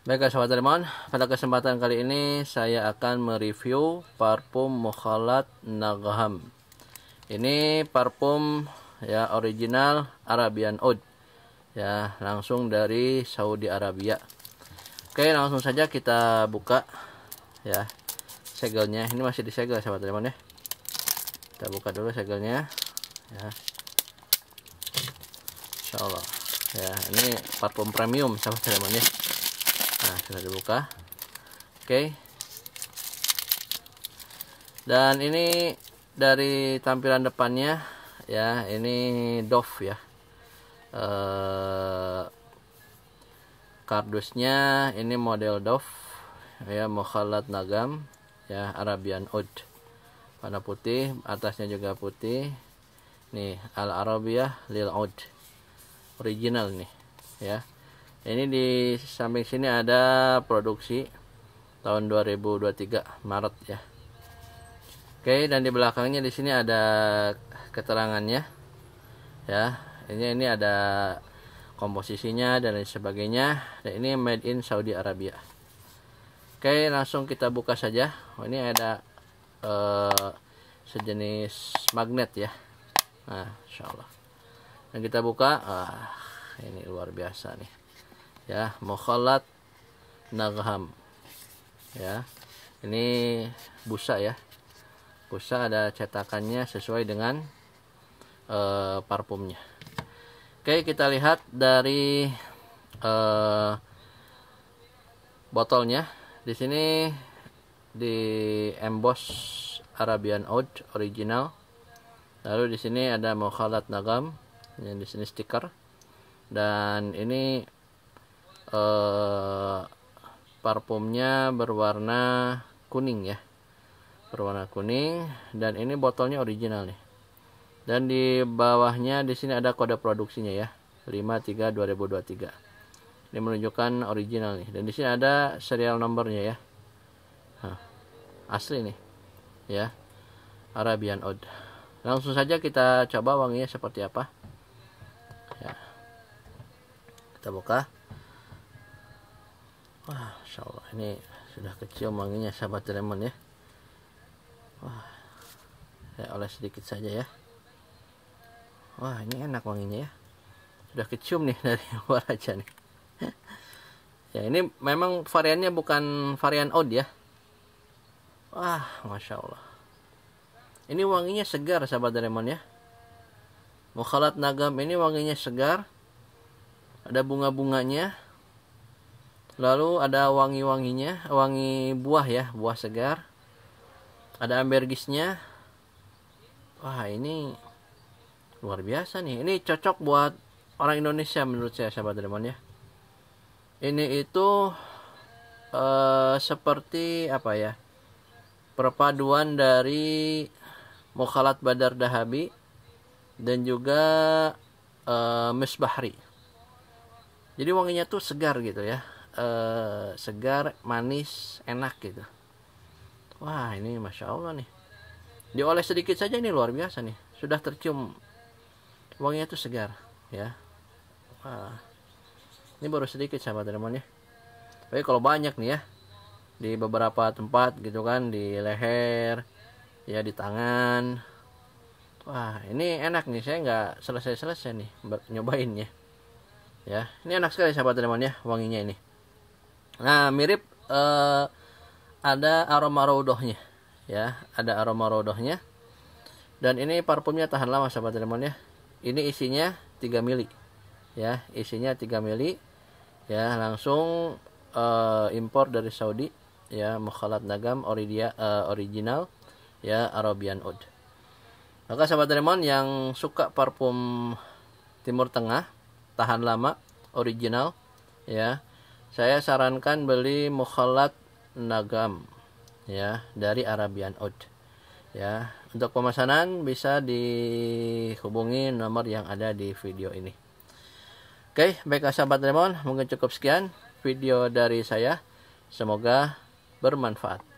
Baik sahabat teman pada kesempatan kali ini saya akan mereview parfum Mukhalat Nagham. Ini parfum ya original Arabian Oud. Ya, langsung dari Saudi Arabia. Oke, langsung saja kita buka ya segelnya. Ini masih di segel sahabat teman ya. Kita buka dulu segelnya ya. Insyaallah. Ya, ini parfum premium sahabat teman ya nah sudah dibuka oke dan ini dari tampilan depannya ya ini Dove ya eh, kardusnya ini model Dove ya mukhalat nagam ya Arabian Oud warna putih atasnya juga putih nih Al Arabia Lil Oud original nih ya ini di samping sini ada produksi tahun 2023 Maret ya Oke dan di belakangnya di sini ada keterangannya ya ini ini ada komposisinya dan lain sebagainya dan ini made in Saudi Arabia Oke langsung kita buka saja oh, ini ada eh, sejenis magnet ya nah Allah dan kita buka ah, ini luar biasa nih ya mukhalat nagham ya ini busa ya busa ada cetakannya sesuai dengan e, parfumnya oke kita lihat dari e, botolnya di sini di emboss Arabian Oud original lalu di sini ada mukhalat nagam yang di sini stiker dan ini eh, parfumnya berwarna kuning ya berwarna kuning dan ini botolnya original nih dan di bawahnya di sini ada kode produksinya ya 53 2023 ini menunjukkan original nih dan di sini ada serial nomornya ya Hah, asli nih ya Arabian Oud langsung saja kita coba wanginya seperti apa ya kita buka Wah, Allah, ini sudah kecil manginya sahabat lemon ya. Wah, saya oles sedikit saja ya. Wah, ini enak wanginya ya. Sudah kecium nih dari luar aja nih. ya, ini memang variannya bukan varian odd ya. Wah, Masya Allah. Ini wanginya segar sahabat lemon ya. Mukhalat nagam ini wanginya segar. Ada bunga-bunganya. Lalu ada wangi-wanginya, wangi buah ya, buah segar. Ada ambergisnya. Wah, ini luar biasa nih. Ini cocok buat orang Indonesia menurut saya, sahabat Demon ya. Ini itu eh, seperti apa ya? Perpaduan dari Mukhalat Badar Dahabi dan juga eh, Misbahri. Jadi wanginya tuh segar gitu ya eh, segar manis enak gitu wah ini masya allah nih dioles sedikit saja ini luar biasa nih sudah tercium wanginya tuh segar ya wah ini baru sedikit sahabat teman ya tapi kalau banyak nih ya di beberapa tempat gitu kan di leher ya di tangan wah ini enak nih saya nggak selesai selesai nih nyobainnya ya ini enak sekali sahabat teman ya wanginya ini Nah, mirip uh, ada aroma rodohnya ya, ada aroma rodohnya. Dan ini parfumnya tahan lama sahabat lemon ya. Ini isinya 3 mili. Ya, isinya 3 mili. Ya, langsung uh, impor dari Saudi ya, mukhalat nagam oridia, uh, original ya Arabian Oud. Maka sahabat lemon yang suka parfum Timur Tengah, tahan lama, original, ya saya sarankan beli mukhalat nagam ya dari Arabian Oud ya untuk pemesanan bisa dihubungi nomor yang ada di video ini oke baik sahabat lemon mungkin cukup sekian video dari saya semoga bermanfaat